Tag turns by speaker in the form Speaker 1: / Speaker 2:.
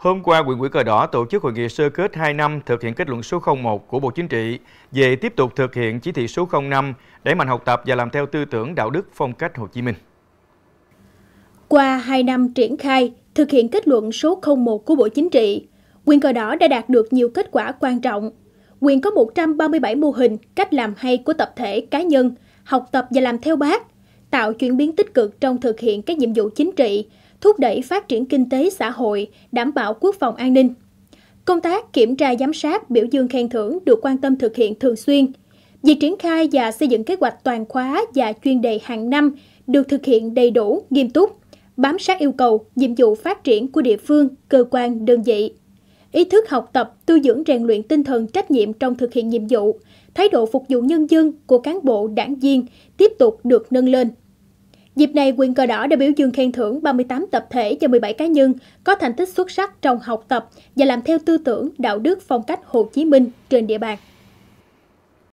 Speaker 1: Hôm qua, Quyện Quỹ Cờ Đỏ tổ chức hội nghị sơ kết 2 năm thực hiện kết luận số 01 của Bộ Chính trị về tiếp tục thực hiện chỉ thị số 05, đẩy mạnh học tập và làm theo tư tưởng đạo đức phong cách Hồ Chí Minh.
Speaker 2: Qua 2 năm triển khai, thực hiện kết luận số 01 của Bộ Chính trị, Quyện Cờ Đỏ đã đạt được nhiều kết quả quan trọng. Quyện có 137 mô hình, cách làm hay của tập thể, cá nhân, học tập và làm theo bác, tạo chuyển biến tích cực trong thực hiện các nhiệm vụ chính trị, thúc đẩy phát triển kinh tế xã hội, đảm bảo quốc phòng an ninh. Công tác kiểm tra giám sát, biểu dương khen thưởng được quan tâm thực hiện thường xuyên. Việc triển khai và xây dựng kế hoạch toàn khóa và chuyên đề hàng năm được thực hiện đầy đủ, nghiêm túc, bám sát yêu cầu, nhiệm vụ phát triển của địa phương, cơ quan, đơn vị. Ý thức học tập, tu dưỡng rèn luyện tinh thần trách nhiệm trong thực hiện nhiệm vụ, thái độ phục vụ nhân dân của cán bộ, đảng viên tiếp tục được nâng lên. Dịp này, quyền cờ đỏ đã biểu dương khen thưởng 38 tập thể cho 17 cá nhân có thành tích xuất sắc trong học tập và làm theo tư tưởng, đạo đức, phong cách Hồ Chí Minh trên địa bàn.